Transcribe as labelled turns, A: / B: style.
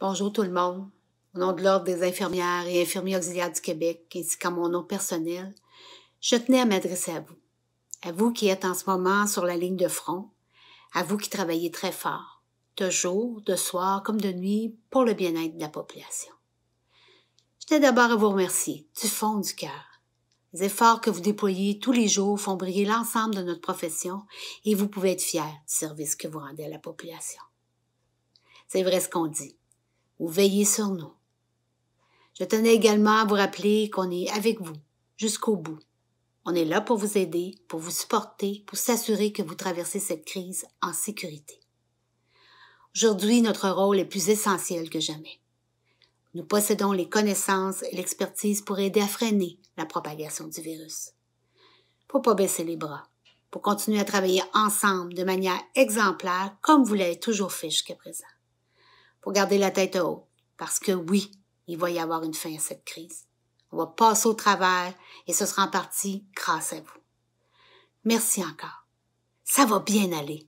A: Bonjour tout le monde. Au nom de l'Ordre des infirmières et infirmiers auxiliaires du Québec, ainsi qu'à mon nom personnel, je tenais à m'adresser à vous. À vous qui êtes en ce moment sur la ligne de front, à vous qui travaillez très fort, de jour, de soir comme de nuit, pour le bien-être de la population. Je tiens d'abord à vous remercier du fond du cœur. Les efforts que vous déployez tous les jours font briller l'ensemble de notre profession et vous pouvez être fiers du service que vous rendez à la population. C'est vrai ce qu'on dit ou veillez sur nous. Je tenais également à vous rappeler qu'on est avec vous jusqu'au bout. On est là pour vous aider, pour vous supporter, pour s'assurer que vous traversez cette crise en sécurité. Aujourd'hui, notre rôle est plus essentiel que jamais. Nous possédons les connaissances et l'expertise pour aider à freiner la propagation du virus. Pour pas baisser les bras, pour continuer à travailler ensemble de manière exemplaire comme vous l'avez toujours fait jusqu'à présent. Gardez la tête haute, parce que oui, il va y avoir une fin à cette crise. On va passer au travers et ce sera en partie grâce à vous. Merci encore. Ça va bien aller.